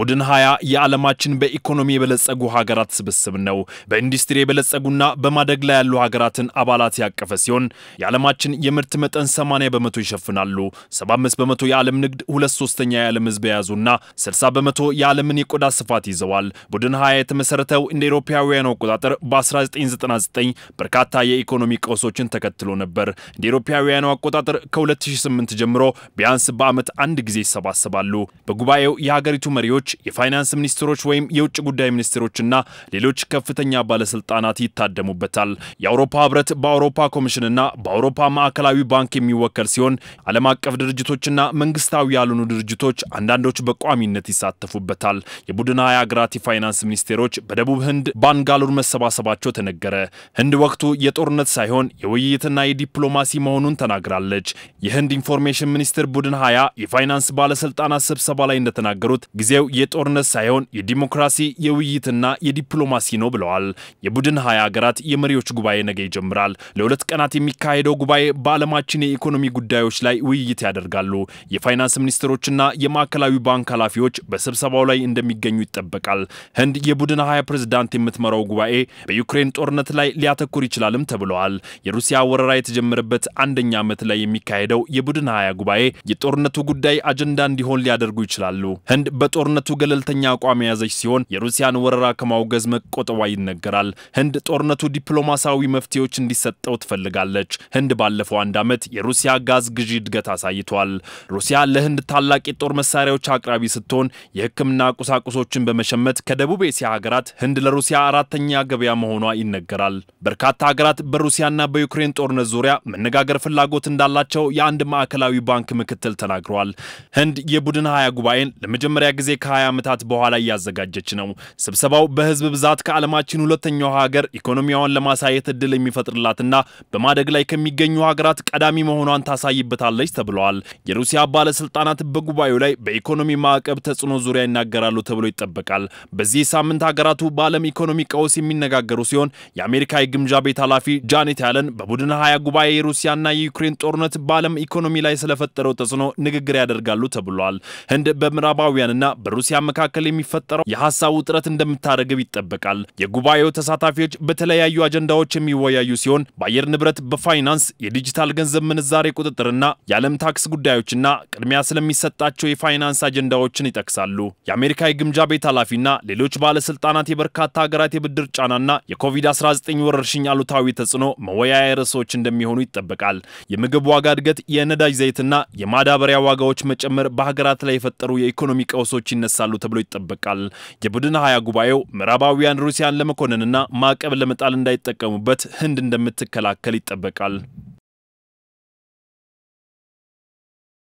ቡድን ሀያ የዓለማችን በኢኮኖሚ የበለጸጉ ሀገራት ስብስብ ነው። በኢንዱስትሪ የበለጸጉና በማደግ ላይ ያሉ ሀገራትን አባላት ያቀፈ ሲሆን የዓለማችን የምርት መጠን 80 በመቶ ይሸፍናሉ። 75 በመቶ የዓለም ንግድ ሁለት ሶስተኛ የዓለም ህዝብ የያዙና 60 በመቶ የዓለምን የቆዳ ስፋት ይዘዋል። ቡድን ሀያ የተመሰረተው እንደ ኤሮፓውያኑ አቆጣጠር በ1999 በርካታ የኢኮኖሚ ቀውሶችን ተከትሎ ነበር። እንደ ኤሮፓውያኑ አቆጣጠር ከ2008 ጀምሮ ቢያንስ በዓመት አንድ ጊዜ ይሰባሰባሉ። በጉባኤው የሀገሪቱ መሪዎች ኃላፊዎች፣ የፋይናንስ ሚኒስትሮች ወይም የውጭ ጉዳይ ሚኒስትሮችና ሌሎች ከፍተኛ ባለስልጣናት ይታደሙበታል። የአውሮፓ ህብረት በአውሮፓ ኮሚሽንና በአውሮፓ ማዕከላዊ ባንክ የሚወከል ሲሆን ዓለም አቀፍ ድርጅቶችና መንግስታዊ ያልሆኑ ድርጅቶች አንዳንዶች በቋሚነት ይሳተፉበታል። የቡድን ሀያ ሀገራት የፋይናንስ ሚኒስቴሮች በደቡብ ህንድ ባንጋሉር መሰባሰባቸው ተነገረ። ህንድ ወቅቱ የጦርነት ሳይሆን የውይይትና የዲፕሎማሲ መሆኑን ተናግራለች። የህንድ ኢንፎርሜሽን ሚኒስትር ቡድን ሀያ የፋይናንስ ባለስልጣናት ስብሰባ ላይ እንደተናገሩት ጊዜው የጦርነት ሳይሆን የዲሞክራሲ የውይይትና የዲፕሎማሲ ነው ብለዋል። የቡድን ሀያ ሀገራት የመሪዎች ጉባኤ ነገ ይጀምራል። ለሁለት ቀናት የሚካሄደው ጉባኤ በዓለማችን የኢኮኖሚ ጉዳዮች ላይ ውይይት ያደርጋሉ። የፋይናንስ ሚኒስትሮችና የማዕከላዊ ባንክ ኃላፊዎች በስብሰባው ላይ እንደሚገኙ ይጠበቃል። ህንድ የቡድን ሀያ ፕሬዝዳንት የምትመራው ጉባኤ በዩክሬን ጦርነት ላይ ሊያተኩር ይችላልም ተብለዋል። የሩሲያ ወረራ የተጀመረበት አንደኛ ዓመት ላይ የሚካሄደው የቡድን ሀያ ጉባኤ የጦርነቱ ጉዳይ አጀንዳ እንዲሆን ሊያደርጉ ይችላሉ። ህንድ በጦርነት ጦርነቱ ገለልተኛ አቋም የያዘች ሲሆን የሩሲያን ወረራ ከማውገዝ መቆጠቧ ይነገራል። ህንድ ጦርነቱ ዲፕሎማሲያዊ መፍትሄዎች እንዲሰጠው ትፈልጋለች። ህንድ ባለፈው አንድ ዓመት የሩሲያ ጋዝ ግዢ እድገት አሳይቷል። ሩሲያ ለህንድ ታላቅ የጦር መሳሪያዎች አቅራቢ ስትሆን የህክምና ቁሳቁሶችን በመሸመት ከደቡብ ኤስያ ሀገራት ህንድ ለሩሲያ አራተኛ ገበያ መሆኗ ይነገራል። በርካታ ሀገራት በሩሲያና በዩክሬን ጦርነት ዙሪያ መነጋገር ፍላጎት እንዳላቸው የአንድ ማዕከላዊ ባንክ ምክትል ተናግረዋል። ህንድ የቡድን ሀያ ጉባኤን ለመጀመሪያ ጊዜ ከ ከ20 ዓመታት በኋላ እያዘጋጀች ነው። ስብሰባው በህዝብ ብዛት ከዓለማችን ሁለተኛው ሀገር ኢኮኖሚያዋን ለማሳየት እድል የሚፈጥርላትና በማደግ ላይ ከሚገኙ ሀገራት ቀዳሚ መሆኗን ታሳይበታለች ተብለዋል። የሩሲያ ባለስልጣናት በጉባኤው ላይ በኢኮኖሚ ማዕቀብ ተጽዕኖ ዙሪያ ይናገራሉ ተብሎ ይጠበቃል። በዚህ ሳምንት ሀገራቱ በዓለም ኢኮኖሚ ቀውስ የሚነጋገሩ ሲሆን የአሜሪካ የግምጃ ቤት ኃላፊ ጃኔት ያለን በቡድን ሀያ ጉባኤ የሩሲያና የዩክሬን ጦርነት በዓለም ኢኮኖሚ ላይ ስለፈጠረው ተጽዕኖ ንግግር ያደርጋሉ ተብሏል። ህንድ በምዕራባውያንና በሩ በሩሲያ መካከል የሚፈጠረው የሀሳብ ውጥረት እንደምታረግብ ይጠበቃል። የጉባኤው ተሳታፊዎች በተለያዩ አጀንዳዎች የሚወያዩ ሲሆን በአየር ንብረት፣ በፋይናንስ፣ የዲጂታል ገንዘብ ምንዛሬ ቁጥጥርና የዓለም ታክስ ጉዳዮችና ቅድሚያ ስለሚሰጣቸው የፋይናንስ አጀንዳዎችን ይጠቅሳሉ። የአሜሪካ የግምጃ ቤት ኃላፊና ሌሎች ባለስልጣናት የበርካታ ሀገራት የብድር ጫናና የኮቪድ-19 ወረርሽኝ አሉታዊ ተጽዕኖ መወያያ ርዕሶች እንደሚሆኑ ይጠበቃል። የምግብ ዋጋ እድገት፣ የነዳጅ ዘይትና የማዳበሪያ ዋጋዎች መጨመር በሀገራት ላይ የፈጠሩ የኢኮኖሚ ቀውሶች ይነ ይነሳሉ ተብሎ ይጠበቃል። የቡድን ሀያ ጉባኤው ምዕራባውያን ሩሲያን ለመኮንንና ማዕቀብ ለመጣል እንዳይጠቀሙበት ህንድ እንደምትከላከል ይጠበቃል።